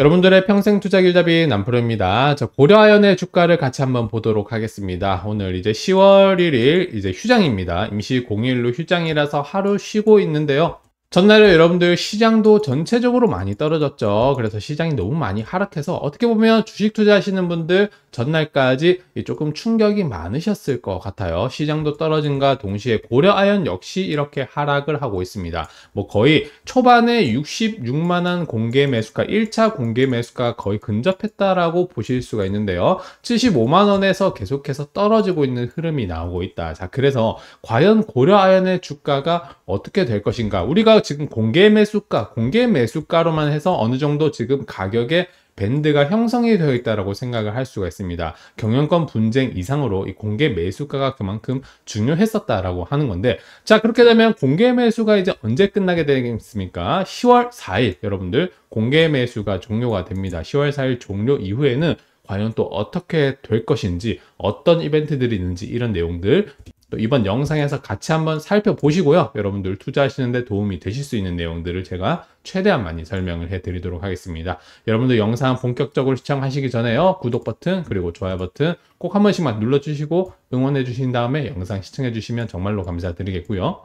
여러분들의 평생 투자 길잡이 남프로입니다. 저 고려아연의 주가를 같이 한번 보도록 하겠습니다. 오늘 이제 10월 1일 이제 휴장입니다. 임시 공휴일로 휴장이라서 하루 쉬고 있는데요. 전날에 여러분들 시장도 전체적으로 많이 떨어졌죠. 그래서 시장이 너무 많이 하락해서 어떻게 보면 주식 투자하시는 분들 전날까지 조금 충격이 많으셨을 것 같아요. 시장도 떨어진과 동시에 고려아연 역시 이렇게 하락을 하고 있습니다. 뭐 거의 초반에 66만원 공개 매수가 1차 공개 매수가 거의 근접했다라고 보실 수가 있는데요. 75만원에서 계속해서 떨어지고 있는 흐름이 나오고 있다. 자, 그래서 과연 고려아연의 주가가 어떻게 될 것인가? 우리가 지금 공개 매수가, 공개 매수가로만 해서 어느 정도 지금 가격에 밴드가 형성이 되어 있다고 생각을 할 수가 있습니다. 경영권 분쟁 이상으로 이 공개 매수가가 그만큼 중요했었다라고 하는 건데 자 그렇게 되면 공개 매수가 이제 언제 끝나게 되겠습니까? 10월 4일 여러분들 공개 매수가 종료가 됩니다. 10월 4일 종료 이후에는 과연 또 어떻게 될 것인지 어떤 이벤트들이 있는지 이런 내용들 또 이번 영상에서 같이 한번 살펴보시고요. 여러분들 투자하시는데 도움이 되실 수 있는 내용들을 제가 최대한 많이 설명을 해드리도록 하겠습니다. 여러분들 영상 본격적으로 시청하시기 전에요. 구독 버튼 그리고 좋아요 버튼 꼭 한 번씩만 눌러주시고 응원해주신 다음에 영상 시청해주시면 정말로 감사드리겠고요.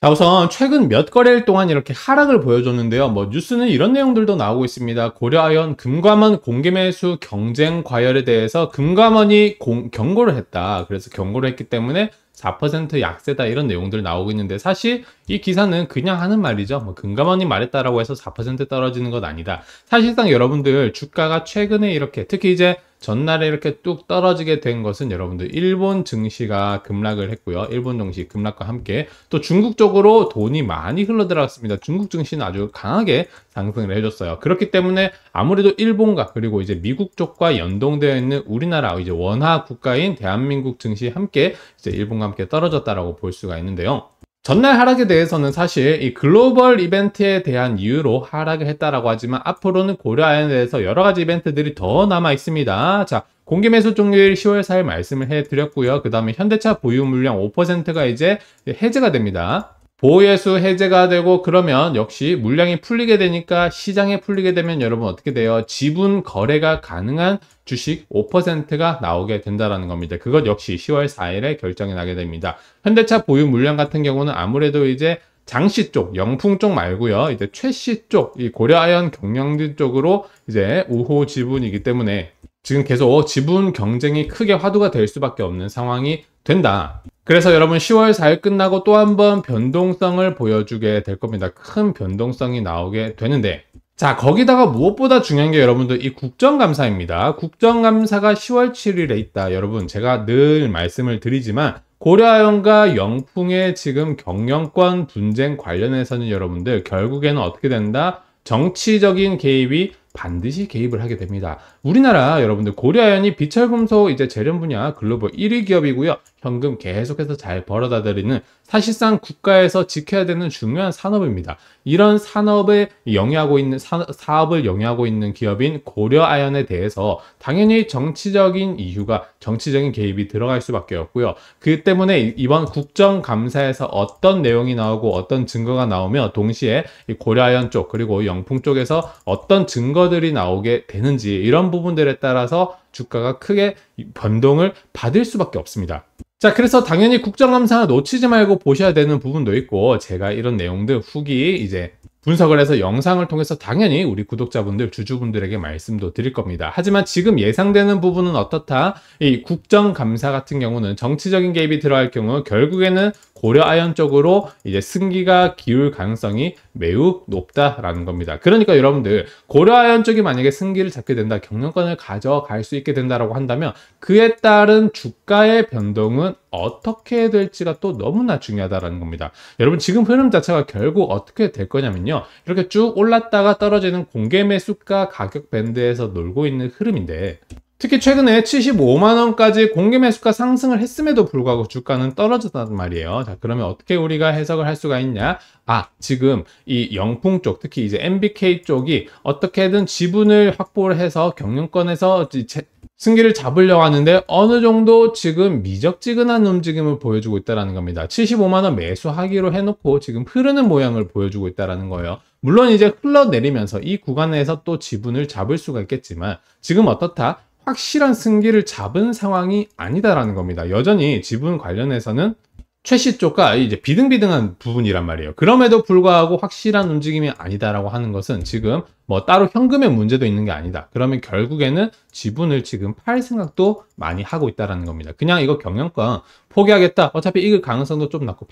자 우선 최근 몇 거래일 동안 이렇게 하락을 보여줬는데요. 뭐 뉴스는 이런 내용들도 나오고 있습니다. 고려아연 금감원 공개매수 경쟁 과열에 대해서 금감원이 공, 경고를 했다. 그래서 경고를 했기 때문에 4% 약세다 이런 내용들 나오고 있는데 사실 이 기사는 그냥 하는 말이죠. 뭐 금감원이 말했다라고 해서 4% 떨어지는 건 아니다. 사실상 여러분들 주가가 최근에 이렇게 특히 이제 전날에 이렇게 뚝 떨어지게 된 것은 여러분들 일본 증시가 급락을 했고요. 일본 증시 급락과 함께 또 중국 쪽으로 돈이 많이 흘러들어갔습니다. 중국 증시는 아주 강하게 상승을 해줬어요. 그렇기 때문에 아무래도 일본과 그리고 이제 미국 쪽과 연동되어 있는 우리나라 이제 원화 국가인 대한민국 증시 함께 이제 일본과 함께 떨어졌다라고 볼 수가 있는데요. 전날 하락에 대해서는 사실 이 글로벌 이벤트에 대한 이유로 하락을 했다라고 하지만 앞으로는 고려안에 대해서 여러 가지 이벤트들이 더 남아 있습니다. 자, 공개 매수 종일 료 10월 4일 말씀을 해드렸고요. 그 다음에 현대차 보유 물량 5%가 이제 해제가 됩니다. 보유예수 해제가 되고 그러면 역시 물량이 풀리게 되니까 시장에 풀리게 되면 여러분 어떻게 돼요? 지분 거래가 가능한 주식 5%가 나오게 된다는 겁니다. 그것 역시 10월 4일에 결정이 나게 됩니다. 현대차 보유 물량 같은 경우는 아무래도 이제 장시 쪽, 영풍 쪽 말고요. 이제 최씨 쪽, 이 고려아연 경영지 쪽으로 이제 우호 지분이기 때문에 지금 계속 지분 경쟁이 크게 화두가 될 수밖에 없는 상황이 된다. 그래서 여러분 10월 4일 끝나고 또 한 번 변동성을 보여주게 될 겁니다. 큰 변동성이 나오게 되는데 자 거기다가 무엇보다 중요한 게 여러분들 이 국정감사입니다. 국정감사가 10월 7일에 있다. 여러분 제가 늘 말씀을 드리지만 고려아연과 영풍의 지금 경영권 분쟁 관련해서는 여러분들 결국에는 어떻게 된다? 정치적인 개입이 반드시 개입을 하게 됩니다. 우리나라 여러분들 고려아연이 비철금소 이제 재련 분야 글로벌 1위 기업이고요. 현금 계속해서 잘 벌어다 드리는 사실상 국가에서 지켜야 되는 중요한 산업입니다. 이런 산업을 영위하고 있는 사, 사업을 영위하고 있는 기업인 고려아연에 대해서 당연히 정치적인 이유가 정치적인 개입이 들어갈 수밖에 없고요. 그 때문에 이번 국정감사에서 어떤 내용이 나오고 어떤 증거가 나오며 동시에 고려아연 쪽 그리고 영풍 쪽에서 어떤 증거 증거들이 나오게 되는지 이런 부분들에 따라서 주가가 크게 변동을 받을 수밖에 없습니다. 자 그래서 당연히 국정감사 놓치지 말고 보셔야 되는 부분도 있고 제가 이런 내용들 후기 이제 분석을 해서 영상을 통해서 당연히 우리 구독자분들, 주주분들에게 말씀도 드릴 겁니다. 하지만 지금 예상되는 부분은 어떻다? 이 국정감사 같은 경우는 정치적인 개입이 들어갈 경우 결국에는 고려아연 쪽으로 이제 승기가 기울 가능성이 매우 높다라는 겁니다. 그러니까 여러분들 고려아연 쪽이 만약에 승기를 잡게 된다, 경영권을 가져갈 수 있게 된다라고 한다면 그에 따른 주가의 변동은 어떻게 될지가 또 너무나 중요하다라는 겁니다. 여러분 지금 흐름 자체가 결국 어떻게 될 거냐면요. 이렇게 쭉 올랐다가 떨어지는 공개 매수가 가격 밴드에서 놀고 있는 흐름인데 특히 최근에 75만원까지 공개 매수가 상승을 했음에도 불구하고 주가는 떨어졌단 말이에요. 자, 그러면 어떻게 우리가 해석을 할 수가 있냐? 아, 지금 이 영풍 쪽, 특히 이제 MBK 쪽이 어떻게든 지분을 확보를 해서 경영권에서 승기를 잡으려 고 하는데 어느 정도 지금 미적지근한 움직임을 보여주고 있다는 겁니다. 75만원 매수하기로 해놓고 지금 흐르는 모양을 보여주고 있다는 거예요. 물론 이제 흘러내리면서 이 구간에서 또 지분을 잡을 수가 있겠지만 지금 어떻다? 확실한 승기를 잡은 상황이 아니다라는 겁니다. 여전히 지분 관련해서는 최씨 쪽과 이제 비등비등한 부분이란 말이에요. 그럼에도 불구하고 확실한 움직임이 아니다라고 하는 것은 지금 뭐 따로 현금의 문제도 있는 게 아니다. 그러면 결국에는 지분을 지금 팔 생각도 많이 하고 있다라는 겁니다. 그냥 이거 경영권 포기하겠다. 어차피 이길 가능성도 좀 낮고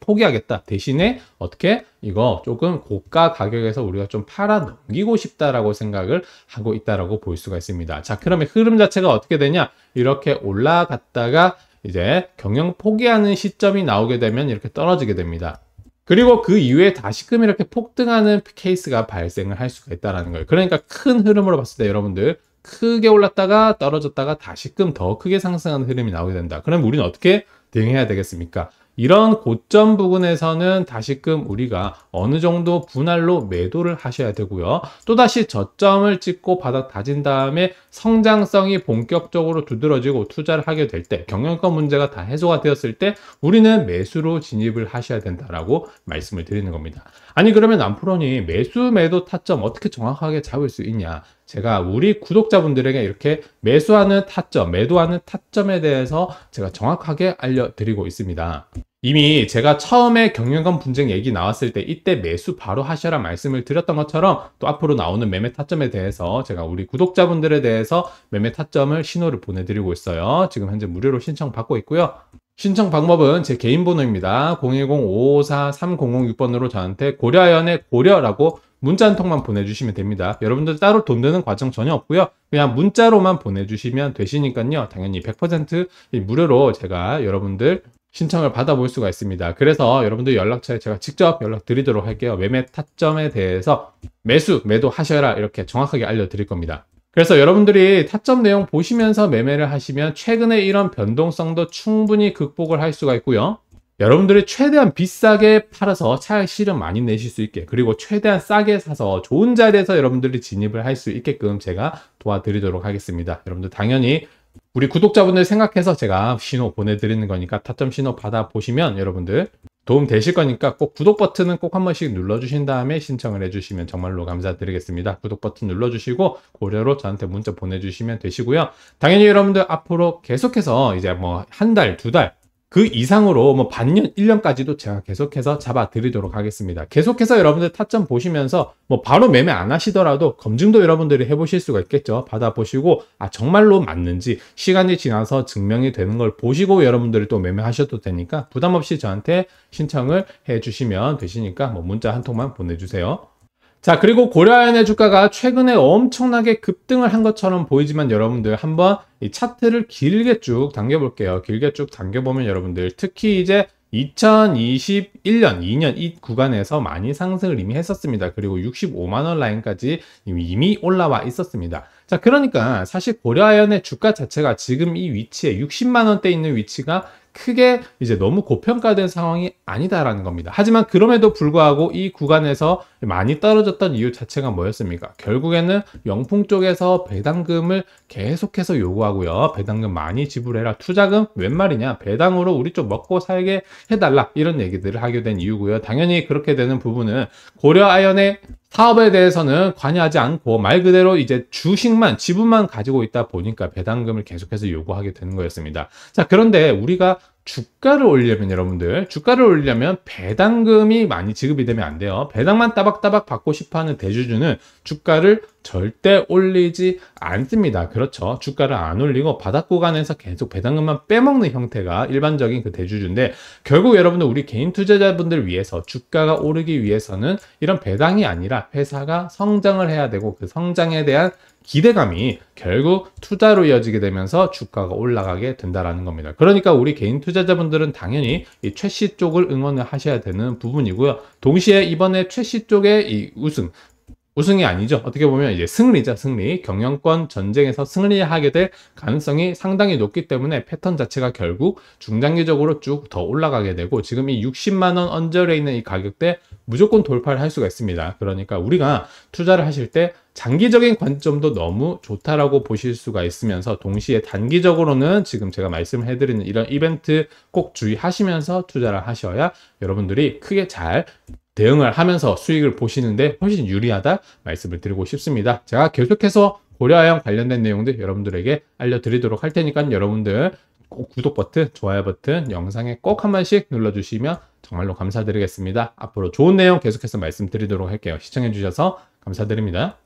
포기하겠다. 대신에 어떻게 이거 조금 고가 가격에서 우리가 좀 팔아 넘기고 싶다라고 생각을 하고 있다라고 볼 수가 있습니다. 자, 그러면 흐름 자체가 어떻게 되냐? 이렇게 올라갔다가 이제 경영 포기하는 시점이 나오게 되면 이렇게 떨어지게 됩니다. 그리고 그 이후에 다시금 이렇게 폭등하는 케이스가 발생을 할 수가 있다는 거예요. 그러니까 큰 흐름으로 봤을 때 여러분들 크게 올랐다가 떨어졌다가 다시금 더 크게 상승하는 흐름이 나오게 된다. 그럼 우리는 어떻게 대응해야 되겠습니까? 이런 고점 부근에서는 다시금 우리가 어느 정도 분할로 매도를 하셔야 되고요. 또다시 저점을 찍고 바닥 다진 다음에 성장성이 본격적으로 두드러지고 투자를 하게 될 때 경영권 문제가 다 해소가 되었을 때 우리는 매수로 진입을 하셔야 된다라고 말씀을 드리는 겁니다. 아니 그러면 남프로니 매수 매도 타점 어떻게 정확하게 잡을 수 있냐? 제가 우리 구독자분들에게 이렇게 매수하는 타점, 매도하는 타점에 대해서 제가 정확하게 알려드리고 있습니다. 이미 제가 처음에 경영권 분쟁 얘기 나왔을 때 이때 매수 바로 하셔라 말씀을 드렸던 것처럼 또 앞으로 나오는 매매 타점에 대해서 제가 우리 구독자분들에 대해서 매매 타점을 신호를 보내드리고 있어요. 지금 현재 무료로 신청받고 있고요. 신청 방법은 제 개인 번호입니다. 010-554-3006번으로 저한테 고려연의 고려라고 문자 한 통만 보내주시면 됩니다. 여러분들 따로 돈 드는 과정 전혀 없고요. 그냥 문자로만 보내주시면 되시니까요. 당연히 100% 무료로 제가 여러분들 신청을 받아볼 수가 있습니다. 그래서 여러분들 연락처에 제가 직접 연락드리도록 할게요. 매매 타점에 대해서 매수, 매도 하셔라 이렇게 정확하게 알려드릴 겁니다. 그래서 여러분들이 타점 내용 보시면서 매매를 하시면 최근에 이런 변동성도 충분히 극복을 할 수가 있고요. 여러분들이 최대한 비싸게 팔아서 차익 실은 많이 내실 수 있게 그리고 최대한 싸게 사서 좋은 자리에서 여러분들이 진입을 할 수 있게끔 제가 도와드리도록 하겠습니다. 여러분들 당연히 우리 구독자분들 생각해서 제가 신호 보내드리는 거니까 타점 신호 받아보시면 여러분들 도움 되실 거니까 꼭 구독 버튼은 꼭 한 번씩 눌러주신 다음에 신청을 해주시면 정말로 감사드리겠습니다. 구독 버튼 눌러주시고 고려로 저한테 문자 보내주시면 되시고요. 당연히 여러분들 앞으로 계속해서 이제 뭐 한 달, 두 달, 그 이상으로 뭐 반년, 1년까지도 제가 계속해서 잡아드리도록 하겠습니다. 계속해서 여러분들 타점 보시면서 뭐 바로 매매 안 하시더라도 검증도 여러분들이 해보실 수가 있겠죠. 받아보시고 아 정말로 맞는지 시간이 지나서 증명이 되는 걸 보시고 여러분들이 또 매매하셔도 되니까 부담 없이 저한테 신청을 해주시면 되시니까 뭐 문자 한 통만 보내주세요. 자 그리고 고려아연의 주가가 최근에 엄청나게 급등을 한 것처럼 보이지만 여러분들 한번 이 차트를 길게 쭉 당겨 볼게요 길게 쭉 당겨 보면 여러분들 특히 이제 2021년 2년 이 구간에서 많이 상승을 이미 했었습니다 그리고 65만원 라인까지 이미, 올라와 있었습니다 자 그러니까 사실 고려아연의 주가 자체가 지금 이 위치에 60만원대 있는 위치가 크게 이제 너무 고평가된 상황이 아니다라는 겁니다. 하지만 그럼에도 불구하고 이 구간에서 많이 떨어졌던 이유 자체가 뭐였습니까? 결국에는 영풍 쪽에서 배당금을 계속해서 요구하고요. 배당금 많이 지불해라. 투자금 웬 말이냐? 배당으로 우리 쪽 먹고 살게 해달라. 이런 얘기들을 하게 된 이유고요. 당연히 그렇게 되는 부분은 고려아연의 사업에 대해서는 관여하지 않고 말 그대로 이제 주식만 지분만 가지고 있다 보니까 배당금을 계속해서 요구하게 되는 거였습니다. 자 그런데 우리가 주가를 올리려면 여러분들 주가를 올리려면 배당금이 많이 지급이 되면 안 돼요 배당만 따박따박 받고 싶어하는 대주주는 주가를 절대 올리지 않습니다 그렇죠 주가를 안 올리고 바닥 구간에서 계속 배당금만 빼먹는 형태가 일반적인 그 대주주인데 결국 여러분들 우리 개인 투자자분들 위해서 주가가 오르기 위해서는 이런 배당이 아니라 회사가 성장을 해야 되고 그 성장에 대한 기대감이 결국 투자로 이어지게 되면서 주가가 올라가게 된다라는 겁니다. 그러니까 우리 개인 투자자분들은 당연히 이 최씨 쪽을 응원을 하셔야 되는 부분이고요. 동시에 이번에 최씨 쪽의 이 우승 우승이 아니죠. 어떻게 보면 이제 승리죠. 승리. 경영권 전쟁에서 승리하게 될 가능성이 상당히 높기 때문에 패턴 자체가 결국 중장기적으로 쭉 더 올라가게 되고 지금 이 60만원 언저리에 있는 이 가격대 무조건 돌파를 할 수가 있습니다. 그러니까 우리가 투자를 하실 때 장기적인 관점도 너무 좋다라고 보실 수가 있으면서 동시에 단기적으로는 지금 제가 말씀을 해드리는 이런 이벤트 꼭 주의하시면서 투자를 하셔야 여러분들이 크게 잘 대응을 하면서 수익을 보시는데 훨씬 유리하다 말씀을 드리고 싶습니다. 제가 계속해서 고려하형 관련된 내용들 여러분들에게 알려드리도록 할 테니까 여러분들 꼭 구독 버튼, 좋아요 버튼 영상에 꼭 한 번씩 눌러주시면 정말로 감사드리겠습니다. 앞으로 좋은 내용 계속해서 말씀드리도록 할게요. 시청해주셔서 감사드립니다.